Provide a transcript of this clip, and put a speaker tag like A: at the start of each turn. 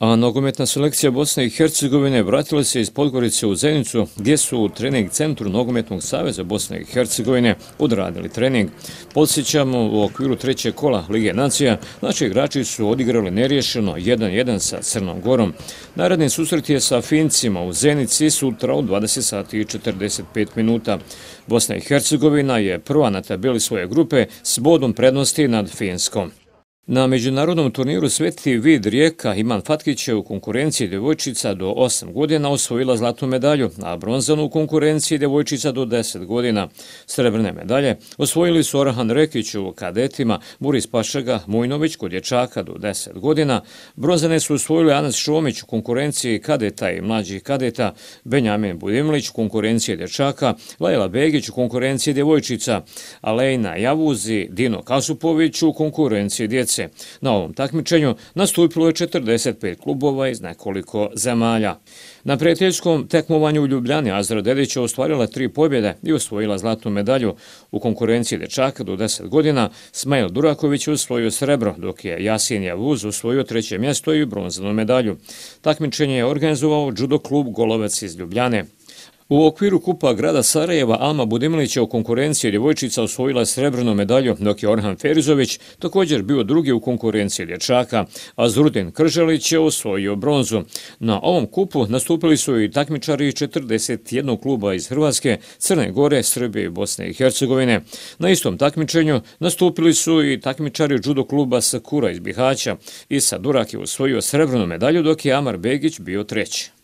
A: A nogometna selekcija Bosne i Hercegovine vratila se iz Podgorice u Zenicu gdje su u trening centru Nogometnog saveza Bosne i Hercegovine odradili trening. Podsjećamo u okviru trećeg kola Lige nacija, naši igrači su odigrali nerješeno 1-1 sa Crnom Gorom. Naredni susret je sa Fincima u Zenici sutra u 20 sati i 45 minuta. Bosna i Hercegovina je prva na tabeli svoje grupe s bodom prednosti nad Finskom. Na međunarodnom turniru Sveti vid Rijeka Iman Fatkić je u konkurenciji devojčica do 8 godina osvojila zlatnu medalju, a bronzanu u konkurenciji devojčica do 10 godina. Srebrne medalje osvojili su Orhan Rekić u kadetima, Buris Pašaga, Mujnović kod dječaka do 10 godina. Bronzane su osvojili Anas Šomić u konkurenciji kadeta i mlađih kadeta, Benjamin Budimlić u konkurenciji dječaka, Lajla Begić u konkurenciji devojčica, Alejna Javuzi, Dino Kasupović u konkurenciji djece utakmice. Na ovom takmičenju nastupilo je 45 klubova iz nekoliko zemalja. Na prijateljskom tekmovanju u Ljubljani Azra Dedić je ostvarila tri pobjede i osvojila zlatnu medalju. U konkurenciji dečaka do 10 godina Smail Duraković je osvojio srebro, dok je Jasin Javuz osvojio treće mjesto i bronzanu medalju. Takmičenje je organizovao judo klub Golovac iz Ljubljane. U okviru Kupa grada Sarajeva Alma Budimlić je u konkurenciji djevojčica osvojila srebrnu medalju, dok je Orhan Ferizović također bio drugi u konkurenciji dječaka, a Zrudin Krželić je osvojio bronzu. Na ovom kupu nastupili su i takmičari 41 kluba iz Hrvatske, Crne Gore, Srbije i Bosne i Hercegovine. Na istom takmičenju nastupili su i takmičari judo kluba Sakura iz Bihaća. Isa Durak je osvojio srebrnu medalju, dok je Amar Begić bio treći.